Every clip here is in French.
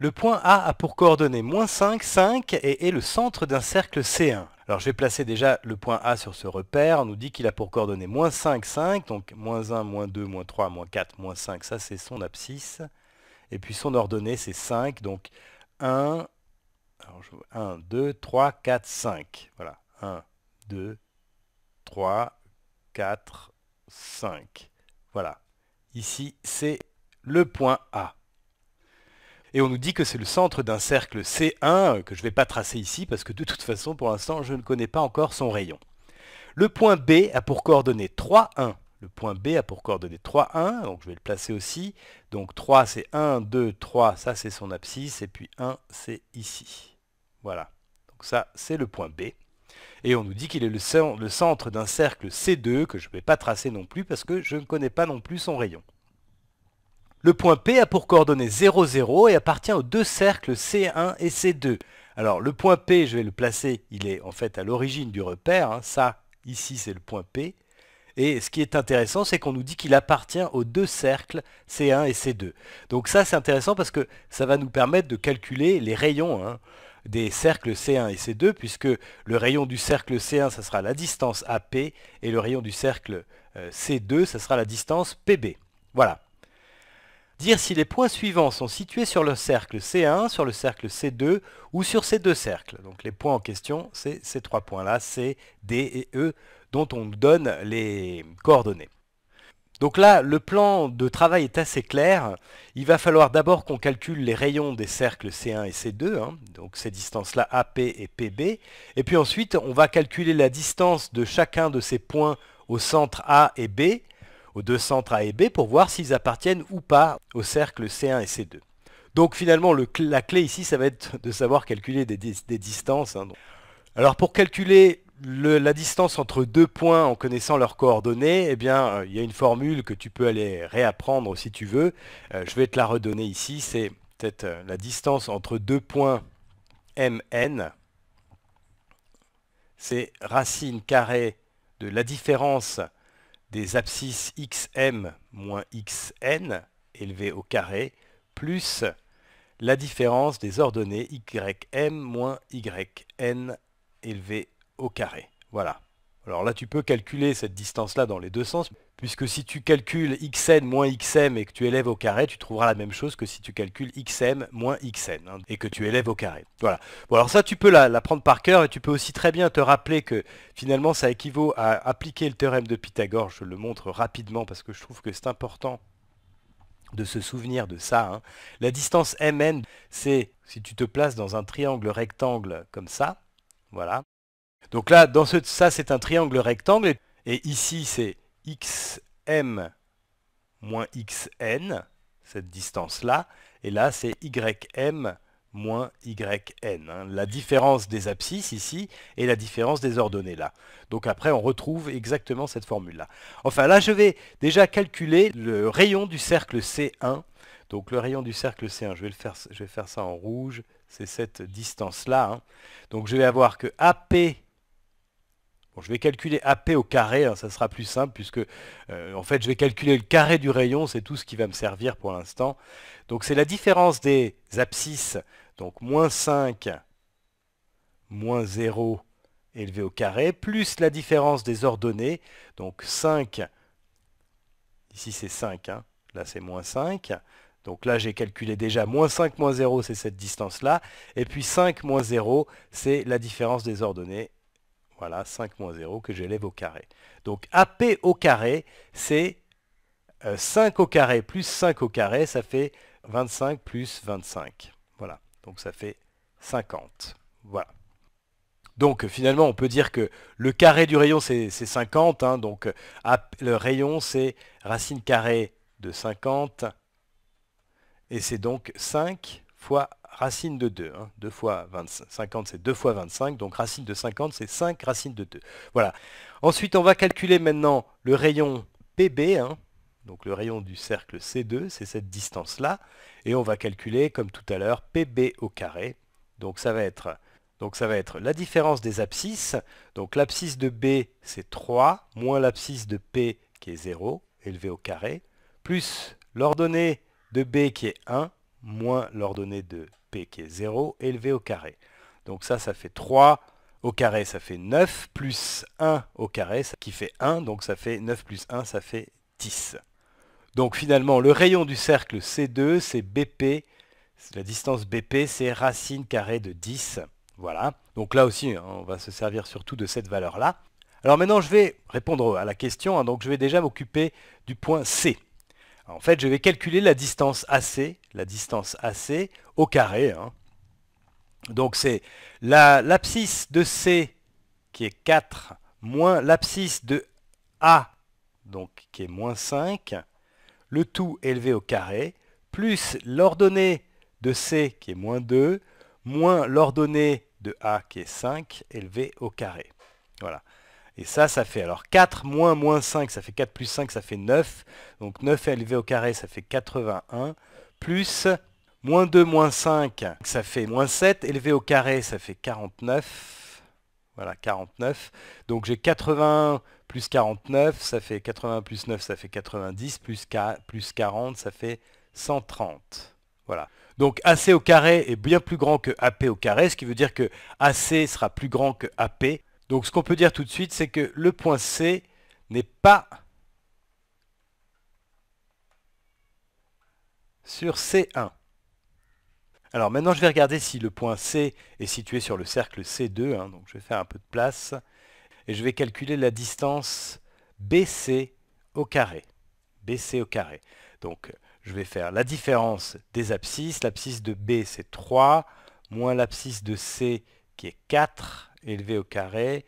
Le point A a pour coordonnées moins 5, 5 et est le centre d'un cercle C1. Alors je vais placer déjà le point A sur ce repère. On nous dit qu'il a pour coordonnées moins 5, 5. Donc moins 1, moins 2, moins 3, moins 4, moins 5. Ça, c'est son abscisse. Et puis son ordonnée, c'est 5. Donc 1, 1, 2, 3, 4, 5. Voilà. 1, 2, 3, 4, 5. Voilà. Ici, c'est le point A. Et on nous dit que c'est le centre d'un cercle C1, que je ne vais pas tracer ici, parce que de toute façon, pour l'instant, je ne connais pas encore son rayon. Le point B a pour coordonnées 3, 1. Le point B a pour coordonnées 3, 1, donc je vais le placer aussi. Donc 3, c'est 1, 2, 3, ça c'est son abscisse, et puis 1, c'est ici. Voilà. Donc ça, c'est le point B. Et on nous dit qu'il est le, centre d'un cercle C2, que je ne vais pas tracer non plus, parce que je ne connais pas non plus son rayon. Le point P a pour coordonnées 0, 0 et appartient aux deux cercles C1 et C2. Alors le point P, je vais le placer, il est en fait à l'origine du repère, hein. ça ici c'est le point P. Et ce qui est intéressant, c'est qu'on nous dit qu'il appartient aux deux cercles C1 et C2. Donc ça c'est intéressant parce que ça va nous permettre de calculer les rayons. Hein, des cercles C1 et C2, puisque le rayon du cercle C1, ça sera la distance AP, et le rayon du cercle euh, C2, ça sera la distance PB. Voilà. Dire si les points suivants sont situés sur le cercle C1, sur le cercle C2 ou sur ces deux cercles. Donc les points en question, c'est ces trois points-là, C, D et E, dont on donne les coordonnées. Donc là, le plan de travail est assez clair. Il va falloir d'abord qu'on calcule les rayons des cercles C1 et C2, hein. donc ces distances-là AP et PB. Et puis ensuite, on va calculer la distance de chacun de ces points au centre A et B, deux centres A et B pour voir s'ils appartiennent ou pas au cercle C1 et C2. Donc finalement, la clé ici, ça va être de savoir calculer des, distances. Hein, Alors pour calculer la distance entre deux points en connaissant leurs coordonnées, eh bien, euh, il y a une formule que tu peux aller réapprendre si tu veux. Euh, je vais te la redonner ici. C'est peut-être euh, la distance entre deux points MN. C'est racine carrée de la différence des abscisses xm moins xn élevé au carré plus la différence des ordonnées ym moins yn élevé au carré. Voilà. Alors là, tu peux calculer cette distance-là dans les deux sens, puisque si tu calcules xn moins xm et que tu élèves au carré, tu trouveras la même chose que si tu calcules xm moins xn hein, et que tu élèves au carré. Voilà. Bon, alors ça, tu peux la, prendre par cœur et tu peux aussi très bien te rappeler que finalement, ça équivaut à appliquer le théorème de Pythagore. Je le montre rapidement parce que je trouve que c'est important de se souvenir de ça. Hein. La distance mn, c'est si tu te places dans un triangle rectangle comme ça, voilà, donc là, dans ce, ça, c'est un triangle rectangle. Et ici, c'est xm moins xn, cette distance-là. Et là, c'est ym moins yn. Hein. La différence des abscisses ici et la différence des ordonnées là. Donc après, on retrouve exactement cette formule-là. Enfin, là, je vais déjà calculer le rayon du cercle C1. Donc le rayon du cercle C1, je vais, le faire, je vais faire ça en rouge. C'est cette distance-là. Hein. Donc je vais avoir que AP je vais calculer AP au carré, hein, ça sera plus simple puisque euh, en fait je vais calculer le carré du rayon, c'est tout ce qui va me servir pour l'instant. Donc c'est la différence des abscisses, donc moins 5, moins 0 élevé au carré, plus la différence des ordonnées, donc 5, ici c'est 5, hein, là c'est moins 5, donc là, j'ai calculé déjà moins 5, moins 0, c'est cette distance-là. Et puis 5, moins 0, c'est la différence des ordonnées. Voilà, 5 moins 0 que j'élève au carré. Donc AP au carré, c'est 5 euh, au carré plus 5 au carré, ça fait 25 plus 25. Voilà, donc ça fait 50. Voilà. Donc finalement, on peut dire que le carré du rayon, c'est 50. Hein. donc le rayon, c'est racine carrée de 50. Et c'est donc 5 fois racine de 2. 2 hein. fois 25, 50, c'est 2 fois 25. Donc racine de 50, c'est 5 racine de 2. Voilà. Ensuite, on va calculer maintenant le rayon PB. Hein. Donc le rayon du cercle C2, c'est cette distance-là. Et on va calculer, comme tout à l'heure, PB au carré. Donc ça va être... Donc ça va être la différence des abscisses. Donc l'abscisse de B, c'est 3, moins l'abscisse de P, qui est 0, élevé au carré, plus l'ordonnée de B, qui est 1, moins l'ordonnée de P qui est 0 élevé au carré. Donc ça, ça fait 3 au carré, ça fait 9, plus 1 au carré, qui fait 1, donc ça fait 9 plus 1, ça fait 10. Donc finalement, le rayon du cercle C2, c'est BP, la distance BP, c'est racine carrée de 10. Voilà. Donc là aussi, hein, on va se servir surtout de cette valeur-là. Alors maintenant, je vais répondre à la question, hein, donc je vais déjà m'occuper du point C. En fait, je vais calculer la distance AC, la distance AC au carré. Hein. Donc c'est l'abscisse de C qui est 4 moins l'abscisse de A, donc qui est moins 5, le tout élevé au carré, plus l'ordonnée de C qui est moins 2, moins l'ordonnée de A qui est 5 élevé au carré. Voilà. Et ça, ça fait alors 4 moins moins 5, ça fait 4 plus 5, ça fait 9. Donc 9 élevé au carré, ça fait 81. Plus moins 2 moins 5, ça fait moins 7. Élevé au carré, ça fait 49. Voilà, 49. Donc j'ai 80 plus 49, ça fait 80 plus 9, ça fait 90. Plus, plus 40, ça fait 130. Voilà. Donc AC au carré est bien plus grand que AP au carré, ce qui veut dire que AC sera plus grand que AP. Donc ce qu'on peut dire tout de suite, c'est que le point C n'est pas sur C1. Alors maintenant, je vais regarder si le point C est situé sur le cercle C2. Hein. donc je vais faire un peu de place. Et je vais calculer la distance BC au carré. BC au carré. Donc je vais faire la différence des abscisses. L'abscisse de B, c'est 3, moins l'abscisse de C, qui est 4, élevé au carré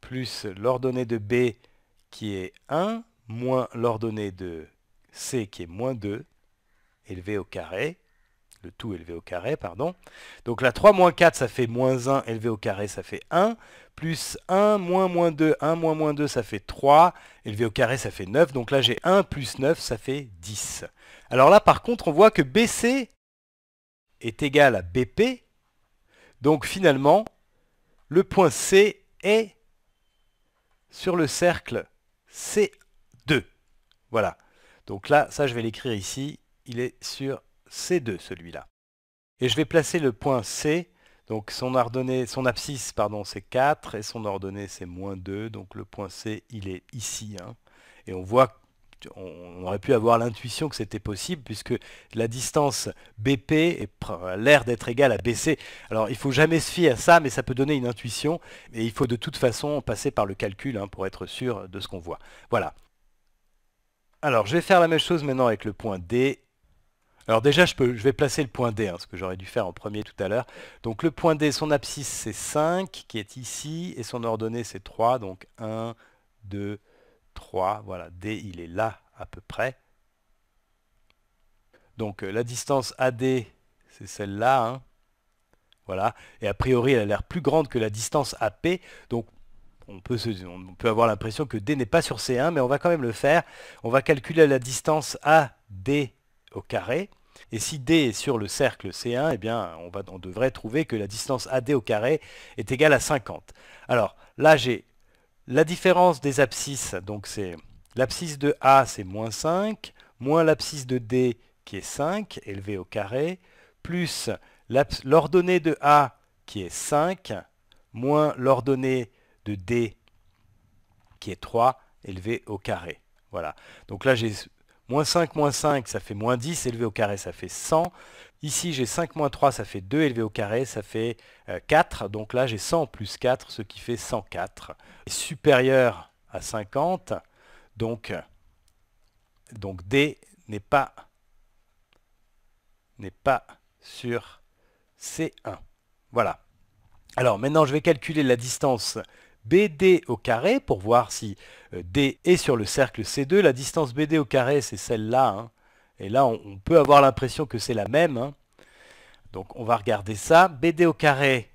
plus l'ordonnée de B qui est 1 moins l'ordonnée de C qui est moins 2 élevé au carré, le tout élevé au carré, pardon. Donc là, 3 moins 4, ça fait moins 1 élevé au carré, ça fait 1, plus 1 moins moins 2, 1 moins moins 2, ça fait 3, élevé au carré, ça fait 9. Donc là, j'ai 1 plus 9, ça fait 10. Alors là, par contre, on voit que BC est égal à BP. Donc finalement, le point C est sur le cercle C2. Voilà. Donc là, ça, je vais l'écrire ici. Il est sur C2, celui-là. Et je vais placer le point C. Donc son, ordonnée, son abscisse, pardon, c'est 4 et son ordonnée, c'est moins 2. Donc le point C, il est ici. Hein. Et on voit on aurait pu avoir l'intuition que c'était possible puisque la distance BP a l'air d'être égale à BC. Alors il faut jamais se fier à ça, mais ça peut donner une intuition et il faut de toute façon passer par le calcul hein, pour être sûr de ce qu'on voit. Voilà. Alors je vais faire la même chose maintenant avec le point D. Alors déjà je, peux, je vais placer le point D, hein, ce que j'aurais dû faire en premier tout à l'heure. Donc le point D, son abscisse c'est 5 qui est ici et son ordonnée c'est 3, donc 1, 2, 3, voilà, D il est là à peu près. Donc euh, la distance AD, c'est celle-là. Hein. Voilà. Et a priori, elle a l'air plus grande que la distance AP. Donc on peut, avoir l'impression que D n'est pas sur C1, mais on va quand même le faire. On va calculer la distance AD au carré. Et si D est sur le cercle C1, eh bien, on, on devrait trouver que la distance AD au carré est égale à 50. Alors là, j'ai la différence des abscisses, donc c'est l'abscisse de A, c'est moins 5, moins l'abscisse de D, qui est 5, élevé au carré, plus l'ordonnée de A, qui est 5, moins l'ordonnée de D, qui est 3, élevé au carré. Voilà. Donc là, j'ai moins 5, moins 5, ça fait moins 10, élevé au carré, ça fait 100, Ici, j'ai 5 moins 3, ça fait 2 élevé au carré, ça fait 4. Euh, donc là, j'ai 100 plus 4, ce qui fait 104. Et supérieur à 50, donc, donc D n'est pas, pas sur C1. Voilà. Alors maintenant, je vais calculer la distance BD au carré pour voir si euh, D est sur le cercle C2. La distance BD au carré, c'est celle-là. Hein. Et là, on, peut avoir l'impression que c'est la même. Hein. Donc on va regarder ça. BD au carré,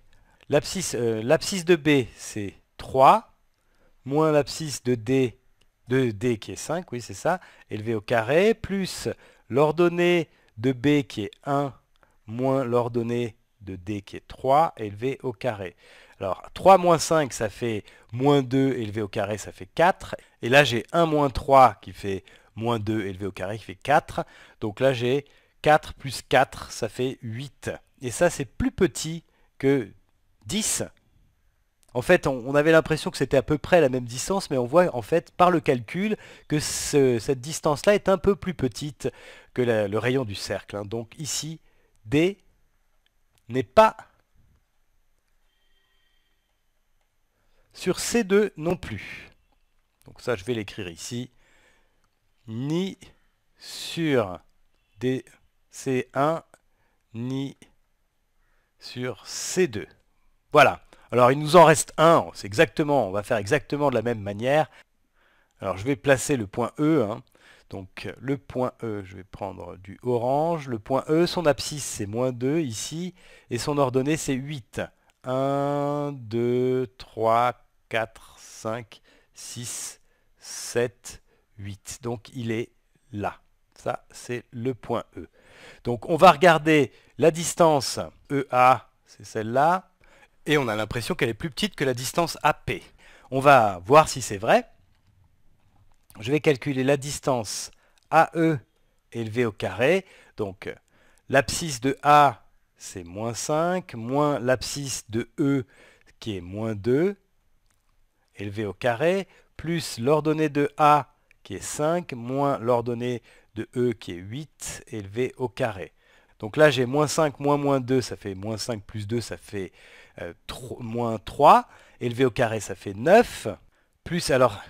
euh, l'abscisse de B, c'est 3, moins l'abscisse de D, de D qui est 5, oui c'est ça, élevé au carré, plus l'ordonnée de B qui est 1, moins l'ordonnée de D qui est 3, élevé au carré. Alors 3 moins 5, ça fait moins 2 élevé au carré, ça fait 4. Et là j'ai 1 moins 3 qui fait moins 2 élevé au carré qui fait 4. Donc là j'ai 4 plus 4, ça fait 8. Et ça c'est plus petit que 10. En fait, on, avait l'impression que c'était à peu près la même distance, mais on voit en fait par le calcul que cette distance-là est un peu plus petite que le rayon du cercle. Hein. Donc ici, D n'est pas sur C2 non plus. Donc ça, je vais l'écrire ici ni sur dc C1 ni sur C2. Voilà. Alors il nous en reste un, c'est exactement, on va faire exactement de la même manière. Alors je vais placer le point E. Hein. Donc le point E, je vais prendre du orange. Le point E, son abscisse c'est moins 2 ici, et son ordonnée c'est 8. 1, 2, 3, 4, 5, 6, 7, donc il est là. Ça, c'est le point E. Donc on va regarder la distance EA, c'est celle-là, et on a l'impression qu'elle est plus petite que la distance AP. On va voir si c'est vrai. Je vais calculer la distance AE élevée au carré. Donc l'abscisse de A, c'est moins 5, moins l'abscisse de E, qui est moins 2, élevé au carré, plus l'ordonnée de A, qui est 5, moins l'ordonnée de E qui est 8, élevé au carré. Donc là, j'ai moins 5, moins moins 2, ça fait moins 5 plus 2, ça fait 3, euh, moins 3. Élevé au carré, ça fait 9. Plus, alors,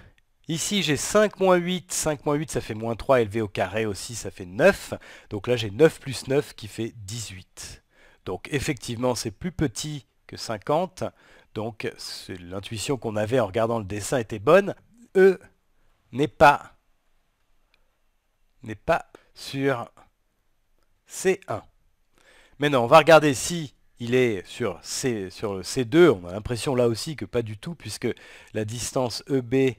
ici, j'ai 5 moins 8. 5 moins 8, ça fait moins 3. Élevé au carré aussi, ça fait 9. Donc là, j'ai 9 plus 9 qui fait 18. Donc effectivement, c'est plus petit que 50. Donc l'intuition qu'on avait en regardant le dessin était bonne. E n'est pas n'est pas sur C1. Maintenant, on va regarder si il est sur, C, sur C2. On a l'impression là aussi que pas du tout, puisque la distance EB,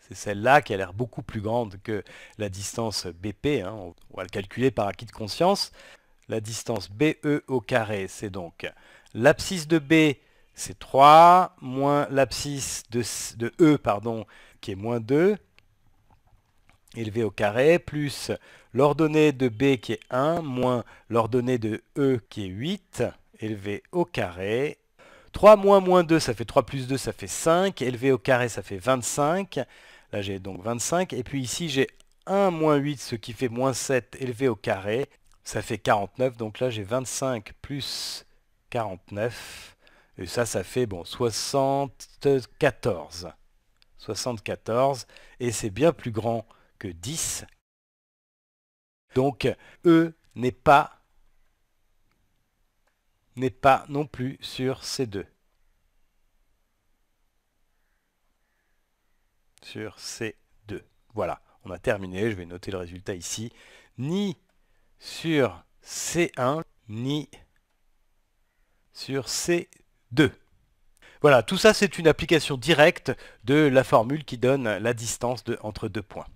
c'est celle-là qui a l'air beaucoup plus grande que la distance BP. Hein. On, va le calculer par acquis de conscience. La distance BE au carré, c'est donc l'abscisse de B, c'est 3, moins l'abscisse de, de E, pardon, qui est moins 2 élevé au carré, plus l'ordonnée de B qui est 1, moins l'ordonnée de E qui est 8, élevé au carré. 3 moins moins 2, ça fait 3 plus 2, ça fait 5, élevé au carré, ça fait 25. Là, j'ai donc 25. Et puis ici, j'ai 1 moins 8, ce qui fait moins 7, élevé au carré. Ça fait 49, donc là, j'ai 25 plus 49. Et ça, ça fait, bon, 74. 74, et c'est bien plus grand que 10. Donc E n'est pas, non plus sur C2. Sur C2. Voilà, on a terminé, je vais noter le résultat ici. Ni sur C1, ni sur C2. Voilà, tout ça c'est une application directe de la formule qui donne la distance entre deux points.